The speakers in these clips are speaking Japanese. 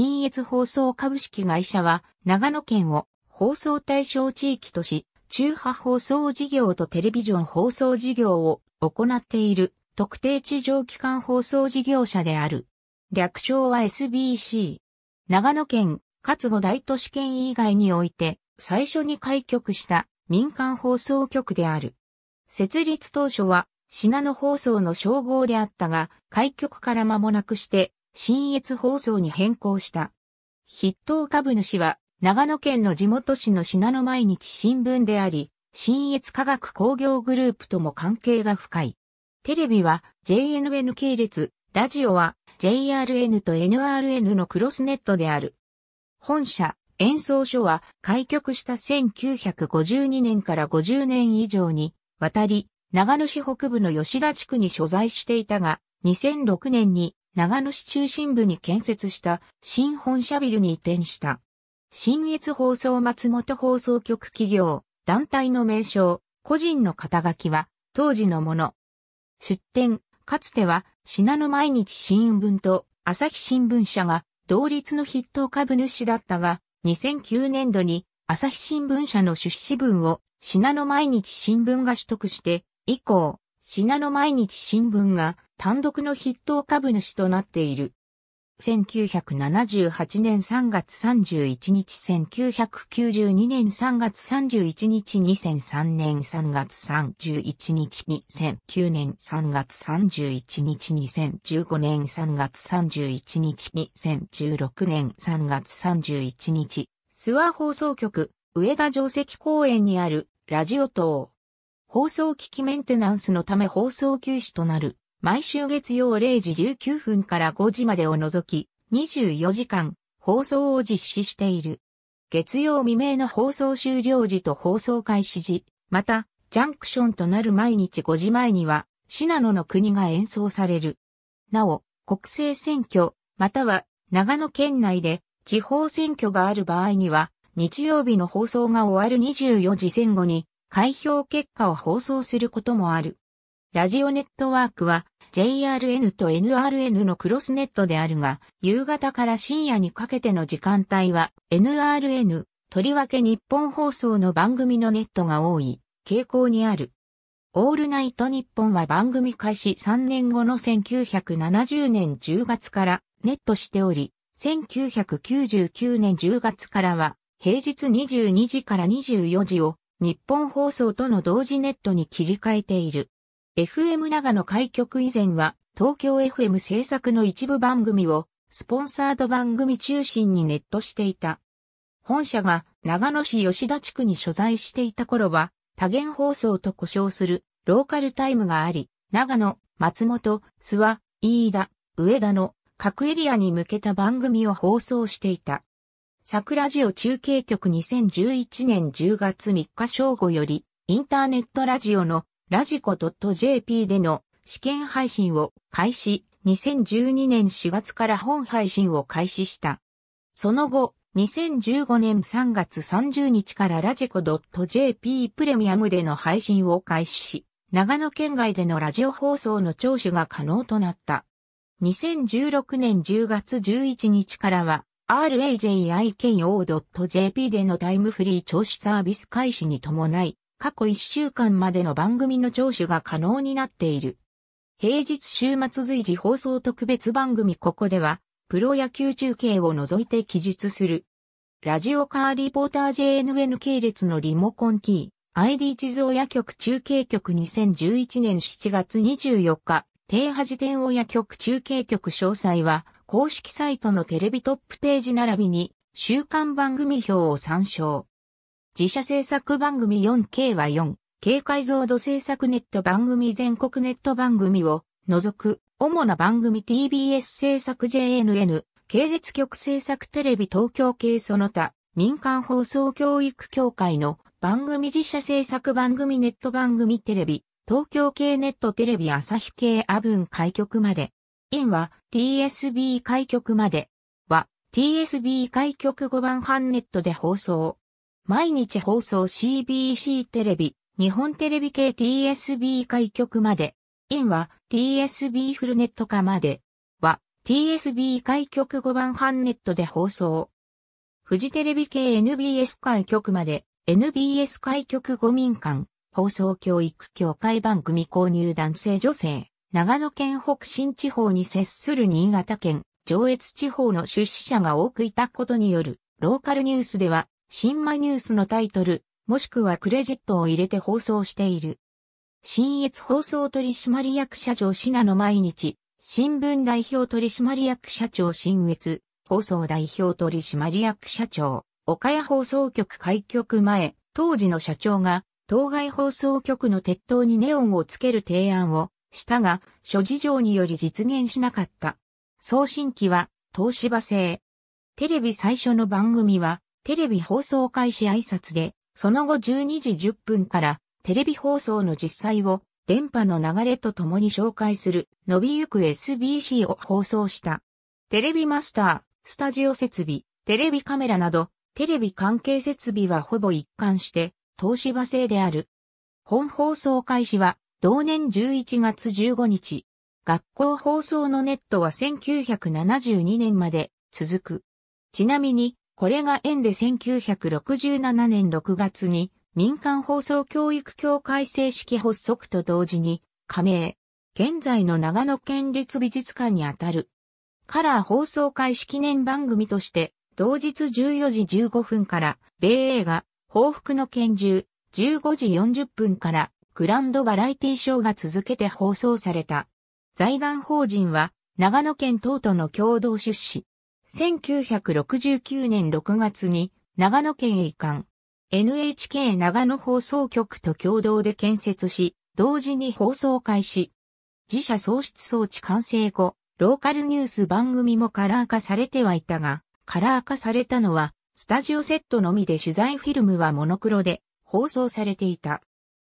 新越放送株式会社は、長野県を放送対象地域とし、中波放送事業とテレビジョン放送事業を行っている特定地上機関放送事業者である。略称は SBC。長野県、かつ後大都市圏以外において、最初に開局した民間放送局である。設立当初は、信濃放送の称号であったが、開局から間もなくして、新越放送に変更した。筆頭株主は、長野県の地元市の信濃毎日新聞であり、新越科学工業グループとも関係が深い。テレビは JNN 系列、ラジオは JRN と NRN のクロスネットである。本社、演奏所は開局した1952年から50年以上にわたり、長野市北部の吉田地区に所在していたが、2006年に長野市中心部に建設した新本社ビルに移転した。新越放送松本放送局企業、団体の名称、個人の肩書きは当時のもの。出展、かつては、品の毎日新聞と朝日新聞社が同率の筆頭株主だったが、2009年度に朝日新聞社の出資分を品の毎日新聞が取得して、以降、品の毎日新聞が単独の筆頭株主となっている。1978年3月31日、1992年3月31日、2003年3月31日、2009年3月31日、2015年3月31日、2016年3月31日、諏訪放送局、上田城跡公園にあるラジオ塔。放送機器メンテナンスのため放送休止となる。毎週月曜0時19分から5時までを除き、24時間放送を実施している。月曜未明の放送終了時と放送開始時、また、ジャンクションとなる毎日5時前には、シナノの国が演奏される。なお、国政選挙、または長野県内で地方選挙がある場合には、日曜日の放送が終わる24時前後に、開票結果を放送することもある。ラジオネットワークは JRN と NRN のクロスネットであるが、夕方から深夜にかけての時間帯は NRN、とりわけ日本放送の番組のネットが多い傾向にある。オールナイト日本は番組開始3年後の1970年10月からネットしており、1999年10月からは平日22時から24時を日本放送との同時ネットに切り替えている。FM 長野開局以前は、東京 FM 制作の一部番組を、スポンサード番組中心にネットしていた。本社が長野市吉田地区に所在していた頃は、多元放送と呼称するローカルタイムがあり、長野、松本、諏訪、飯田、上田の各エリアに向けた番組を放送していた。桜ジオ中継局2011年10月3日正午より、インターネットラジオのラジコ .jp での試験配信を開始、2012年4月から本配信を開始した。その後、2015年3月30日からラジコ .jp プレミアムでの配信を開始し、長野県外でのラジオ放送の聴取が可能となった。2016年10月11日からは、rajiko.jp でのタイムフリー聴取サービス開始に伴い、過去1週間までの番組の聴取が可能になっている。平日週末随時放送特別番組ここでは、プロ野球中継を除いて記述する。ラジオカーリポーター JNN 系列のリモコンキー、ID 地蔵野局中継局2011年7月24日、低波時点親局中継局詳細は、公式サイトのテレビトップページ並びに、週間番組表を参照。自社制作番組 4K は 4K 解像度制作ネット番組全国ネット番組を除く主な番組 TBS 制作 JNN 系列局制作テレビ東京系その他民間放送教育協会の番組自社制作番組ネット番組テレビ東京系ネットテレビ朝日系アブン開局まで。インは TSB 開局まで。は TSB 開局5番半ネットで放送。毎日放送 CBC テレビ、日本テレビ系 TSB 開局まで、in は TSB フルネット化まで、は TSB 開局5番半ネットで放送。フジテレビ系 NBS 開局まで、NBS 開局5民間、放送教育協会番組購入男性女性、長野県北新地方に接する新潟県、上越地方の出資者が多くいたことによる、ローカルニュースでは、新マニュースのタイトル、もしくはクレジットを入れて放送している。新越放送取締役社長シナの毎日、新聞代表取締役社長新越、放送代表取締役社長、岡谷放送局開局前、当時の社長が、当該放送局の鉄塔にネオンをつける提案をしたが、諸事情により実現しなかった。送信機は、東芝製。テレビ最初の番組は、テレビ放送開始挨拶で、その後12時10分からテレビ放送の実際を電波の流れとともに紹介する伸びゆく SBC を放送した。テレビマスター、スタジオ設備、テレビカメラなど、テレビ関係設備はほぼ一貫して、東芝製である。本放送開始は、同年11月15日。学校放送のネットは1972年まで続く。ちなみに、これが縁で1967年6月に民間放送教育協会正式発足と同時に加盟。現在の長野県立美術館にあたる。カラー放送開始記念番組として同日14時15分から米映画報復の拳銃15時40分からグランドバラエティショーが続けて放送された。財団法人は長野県東都の共同出資。1969年6月に長野県移管 NHK 長野放送局と共同で建設し、同時に放送開始。自社創出装置完成後、ローカルニュース番組もカラー化されてはいたが、カラー化されたのは、スタジオセットのみで取材フィルムはモノクロで放送されていた。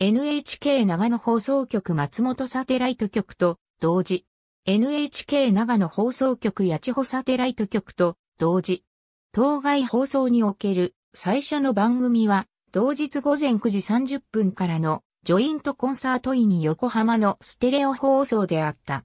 NHK 長野放送局松本サテライト局と同時、NHK 長野放送局八千穂サテライト局と同時、当該放送における最初の番組は、同日午前9時30分からのジョイントコンサートイン横浜のステレオ放送であった。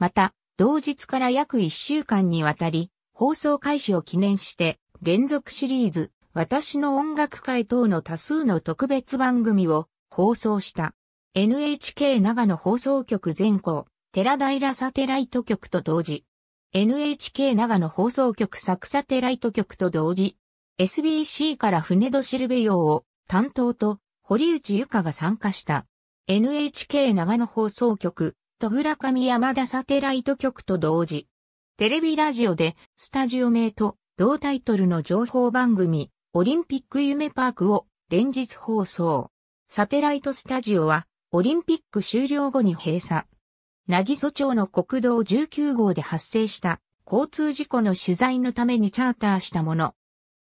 また、同日から約1週間にわたり、放送開始を記念して、連続シリーズ、私の音楽会等の多数の特別番組を放送した。NHK 長野放送局全校寺平サテライト局と同時、NHK 長野放送局サクサテライト局と同時、SBC から船戸シルベ用を担当と堀内ゆかが参加した NHK 長野放送局、戸倉上山田サテライト局と同時、テレビラジオでスタジオ名と同タイトルの情報番組、オリンピック夢パークを連日放送。サテライトスタジオはオリンピック終了後に閉鎖。なぎそ町の国道19号で発生した交通事故の取材のためにチャーターしたもの。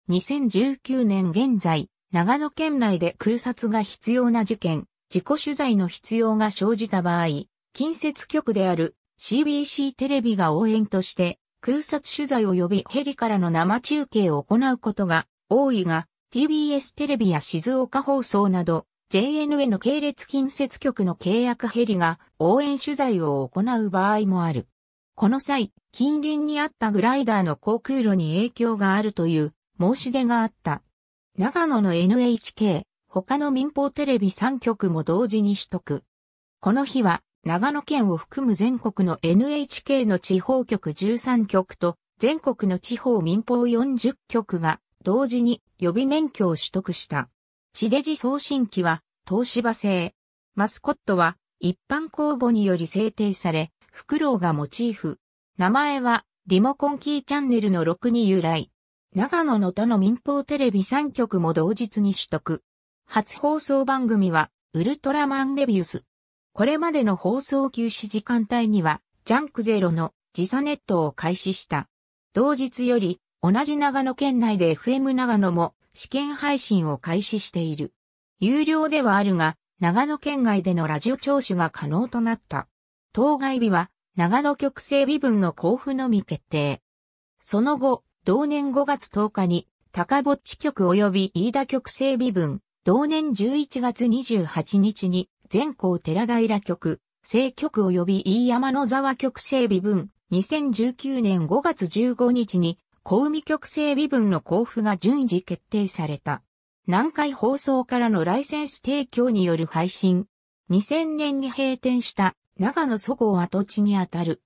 2019年現在、長野県内で空撮が必要な事件、自己取材の必要が生じた場合、近接局である CBC テレビが応援として空撮取材及びヘリからの生中継を行うことが多いが、TBS テレビや静岡放送など JNA の系列近接局の契約ヘリが応援取材を行う場合もある。この際、近隣にあったグライダーの航空路に影響があるという申し出があった。長野の NHK、他の民放テレビ3局も同時に取得。この日は、長野県を含む全国の NHK の地方局13局と、全国の地方民放40局が、同時に予備免許を取得した。地デジ送信機は東芝製。マスコットは一般公募により制定され、フクロウがモチーフ。名前はリモコンキーチャンネルの6に由来。長野の他の民放テレビ3局も同日に取得。初放送番組はウルトラマンレビュス。これまでの放送休止時間帯にはジャンクゼロの時差ネットを開始した。同日より同じ長野県内で FM 長野も試験配信を開始している。有料ではあるが、長野県外でのラジオ聴取が可能となった。当該日は、長野局整備分の交付のみ決定。その後、同年5月10日に、高ぼっち局及び飯田局整備分、同年11月28日に、全校寺平局、政局及び飯山の沢局整備分、2019年5月15日に、小海局整備分の交付が順次決定された。南海放送からのライセンス提供による配信。2000年に閉店した長野祖郷跡地にあたる。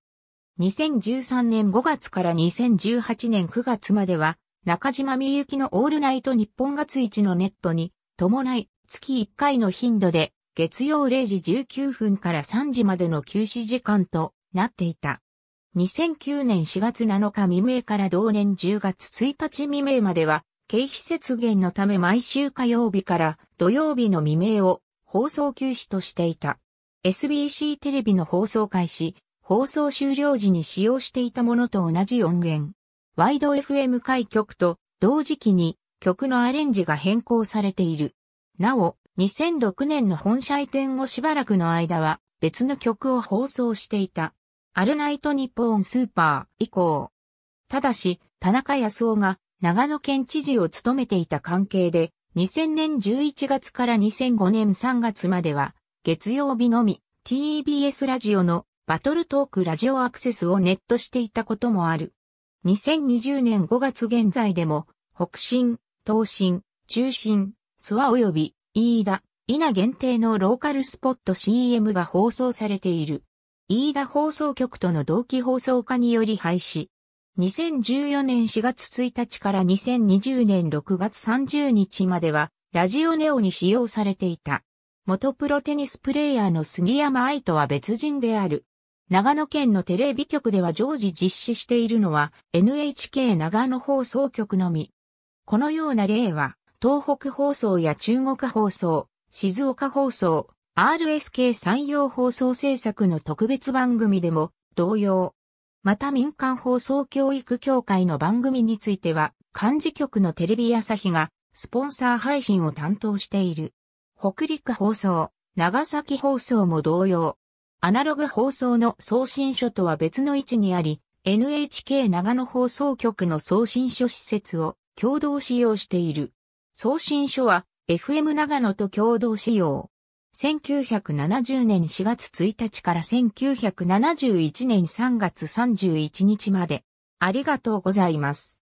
2013年5月から2018年9月までは、中島みゆきのオールナイト日本月一のネットに、伴い、月1回の頻度で、月曜0時19分から3時までの休止時間となっていた。2009年4月7日未明から同年10月1日未明までは、経費節減のため毎週火曜日から土曜日の未明を放送休止としていた。SBC テレビの放送開始、放送終了時に使用していたものと同じ音源。ワイド FM 開局と同時期に曲のアレンジが変更されている。なお、2006年の本社移転後しばらくの間は別の曲を放送していた。アルナイトニッポンスーパー以降。ただし、田中康夫が長野県知事を務めていた関係で、2000年11月から2005年3月までは、月曜日のみ TBS ラジオのバトルトークラジオアクセスをネットしていたこともある。2020年5月現在でも、北進、東進、中進、諏訪及び、飯田、稲限定のローカルスポット CM が放送されている。飯田放送局との同期放送化により廃止。2014年4月1日から2020年6月30日までは、ラジオネオに使用されていた。元プロテニスプレーヤーの杉山愛とは別人である。長野県のテレビ局では常時実施しているのは NHK 長野放送局のみ。このような例は、東北放送や中国放送、静岡放送、RSK 産業放送制作の特別番組でも同様。また民間放送教育協会の番組については、漢字局のテレビ朝日がスポンサー配信を担当している。北陸放送、長崎放送も同様。アナログ放送の送信所とは別の位置にあり、NHK 長野放送局の送信所施設を共同使用している。送信所は FM 長野と共同使用。1970年4月1日から1971年3月31日まで。ありがとうございます。